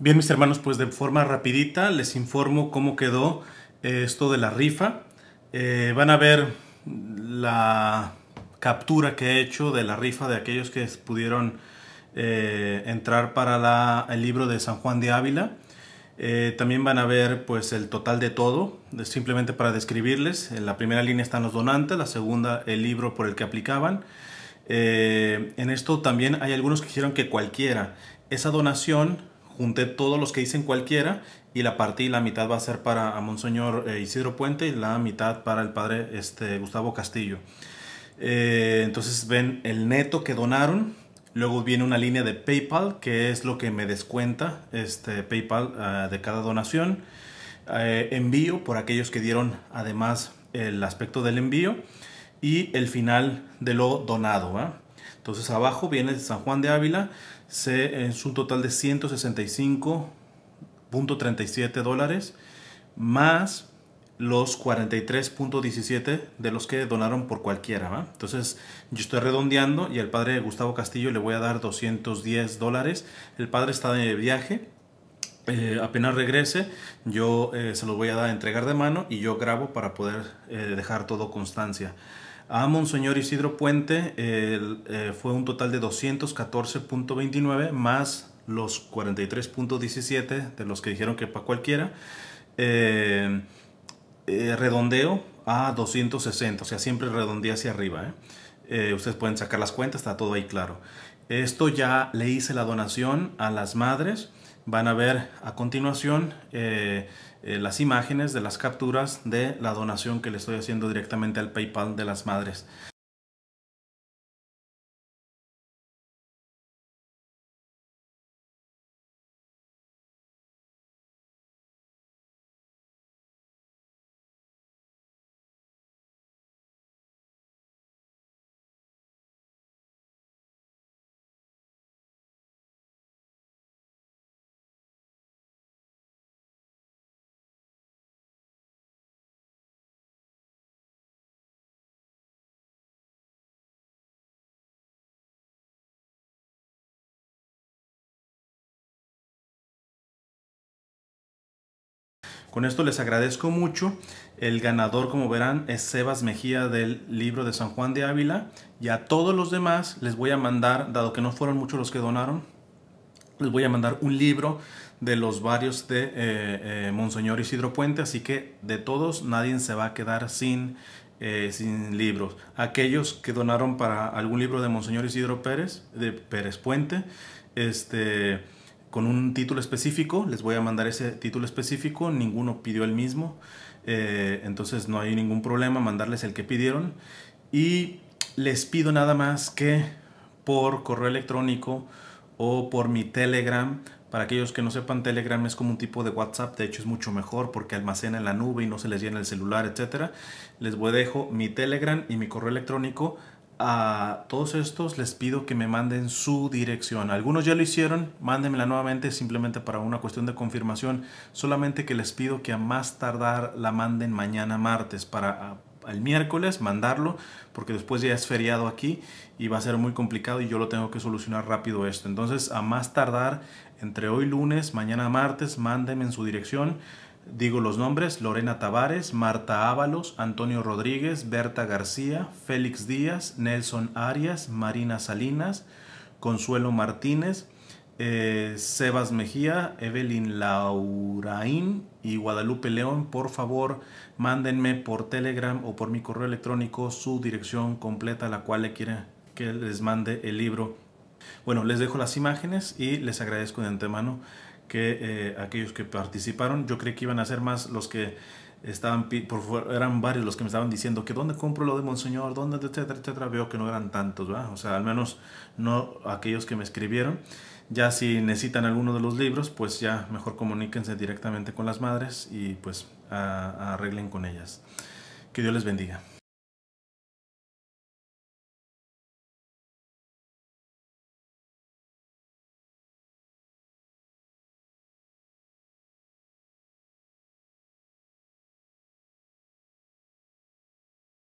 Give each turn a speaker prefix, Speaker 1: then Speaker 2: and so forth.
Speaker 1: Bien, mis hermanos, pues de forma rapidita les informo cómo quedó eh, esto de la rifa. Eh, van a ver la captura que he hecho de la rifa de aquellos que pudieron eh, entrar para el libro de San Juan de Ávila. también van a ver pues el total de todo, simplemente para describirles. En la primera línea están los donantes, la segunda el libro por el que aplicaban. en esto también hay algunos que dijeron que cualquiera. Esa donación junté todos los que dicen cualquiera y la parte la mitad va a ser para Monseñor eh, Isidro Puente y la mitad para el padre este, Gustavo Castillo. Eh, entonces ven el neto que donaron. Luego viene una línea de PayPal, que es lo que me descuenta este PayPal ah, de cada donación. Eh, envío por aquellos que dieron además el aspecto del envío. Y el final de lo donado. Entonces abajo viene San Juan de Ávila, se, es un total de 165.37 dólares, más los 43.17 de los que donaron por cualquiera. ¿va? Entonces yo estoy redondeando y al padre Gustavo Castillo le voy a dar 210 dólares. El padre está de viaje, eh, apenas regrese, yo eh, se los voy a dar entregar de mano y yo grabo para poder eh, dejar todo constancia. A Monseñor Isidro Puente eh, fue un total de 214.29 más los 43.17 de los que dijeron que para cualquiera. Eh, eh, redondeo a 260, o sea, siempre redondea hacia arriba. ustedes pueden sacar las cuentas, está todo ahí claro. Esto ya le hice la donación a las madres. Van a ver a continuación. Eh, las imágenes de las capturas de la donación que le estoy haciendo directamente al PayPal de las madres. Con esto les agradezco mucho. El ganador, como verán, es Sebas Mejía del libro de San Juan de Ávila. Y a todos los demás les voy a mandar, dado que no fueron muchos los que donaron, les voy a mandar un libro de los varios de eh, eh, Monseñor Isidro Puente. Así que de todos nadie se va a quedar sin, eh, sin libros. Aquellos que donaron para algún libro de Monseñor Isidro Pérez, de Pérez Puente, este con un título específico, les voy a mandar ese título específico, ninguno pidió el mismo, eh, entonces no hay ningún problema mandarles el que pidieron y les pido nada más que por correo electrónico o por mi Telegram, para aquellos que no sepan, Telegram es como un tipo de WhatsApp, de hecho es mucho mejor porque almacena en la nube y no se les llena el celular, etc. Les voy dejo mi Telegram y mi correo electrónico a todos estos les pido que me manden su dirección. Algunos ya lo hicieron, mándenmela nuevamente simplemente para una cuestión de confirmación. Solamente que les pido que a más tardar la manden mañana martes para ah, el miércoles mandarlo porque después ya es feriado aquí y va a ser muy complicado y yo lo tengo que solucionar rápido esto. Entonces a más tardar entre hoy lunes, mañana martes, mándenme en su dirección Digo los nombres, Lorena Tavares, Marta Ábalos, Antonio Rodríguez, Berta García, Félix Díaz, Nelson Arias, Marina Salinas, Consuelo Martínez, eh, Sebas Mejía, Evelyn Lauraín y Guadalupe León. Por favor, mándenme por Telegram o por mi correo electrónico su dirección completa a la cual le quiera que les mande el libro. Bueno, les dejo las imágenes y les agradezco de antemano que eh, aquellos que participaron. Yo creí que iban a ser más los que estaban, por, eran varios los que me estaban diciendo que dónde compro lo de Monseñor, dónde, etcétera, etcétera. Veo que no eran tantos, O sea, al menos no aquellos que me escribieron. Ya si necesitan alguno de los libros, pues ya mejor comuníquense directamente con las madres y pues arreglen con ellas. Que Dios les bendiga.